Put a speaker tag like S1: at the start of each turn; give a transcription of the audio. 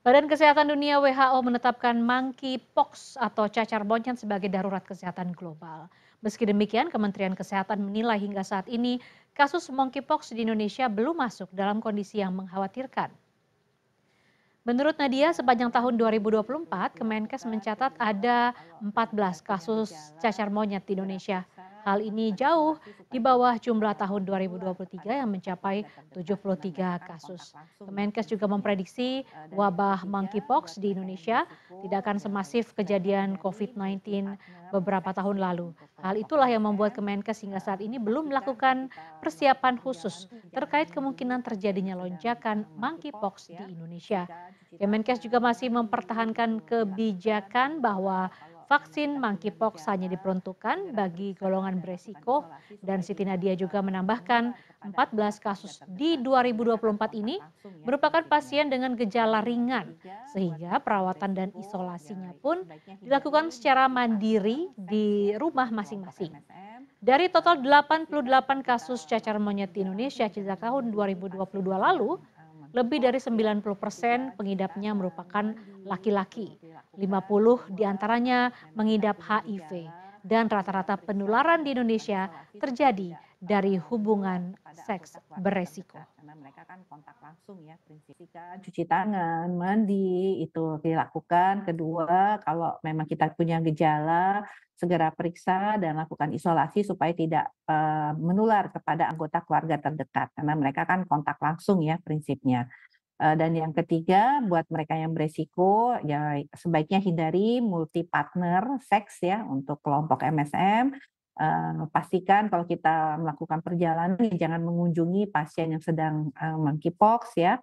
S1: Badan Kesehatan Dunia WHO menetapkan monkeypox atau cacar monyet sebagai darurat kesehatan global. Meski demikian, Kementerian Kesehatan menilai hingga saat ini kasus monkeypox di Indonesia belum masuk dalam kondisi yang mengkhawatirkan. Menurut Nadia, sepanjang tahun 2024, Kemenkes mencatat ada 14 kasus cacar monyet di Indonesia. Hal ini jauh di bawah jumlah tahun 2023 yang mencapai 73 kasus. Kemenkes juga memprediksi wabah monkeypox di Indonesia tidak akan semasif kejadian COVID-19 beberapa tahun lalu. Hal itulah yang membuat Kemenkes hingga saat ini belum melakukan persiapan khusus terkait kemungkinan terjadinya lonjakan monkeypox di Indonesia. Kemenkes juga masih mempertahankan kebijakan bahwa vaksin monkeypox hanya diperuntukkan bagi golongan beresiko dan Siti Nadia juga menambahkan 14 kasus di 2024 ini merupakan pasien dengan gejala ringan sehingga perawatan dan isolasinya pun dilakukan secara mandiri di rumah masing-masing. Dari total 88 kasus cacar monyet di Indonesia sejak tahun 2022 lalu, lebih dari 90 persen pengidapnya merupakan laki-laki. 50 diantaranya mengidap HIV. Dan rata-rata penularan di Indonesia terjadi dari hubungan
S2: seks beresiko. Karena mereka kan kontak langsung ya, prinsipnya cuci tangan, mandi itu dilakukan. Kedua, kalau memang kita punya gejala, segera periksa dan lakukan isolasi supaya tidak eh, menular kepada anggota keluarga terdekat karena mereka kan kontak langsung ya prinsipnya. Eh, dan yang ketiga, buat mereka yang beresiko, ya sebaiknya hindari multi partner seks ya untuk kelompok MSM Eh, pastikan kalau kita melakukan perjalanan jangan mengunjungi pasien yang sedang eh, monkeypox ya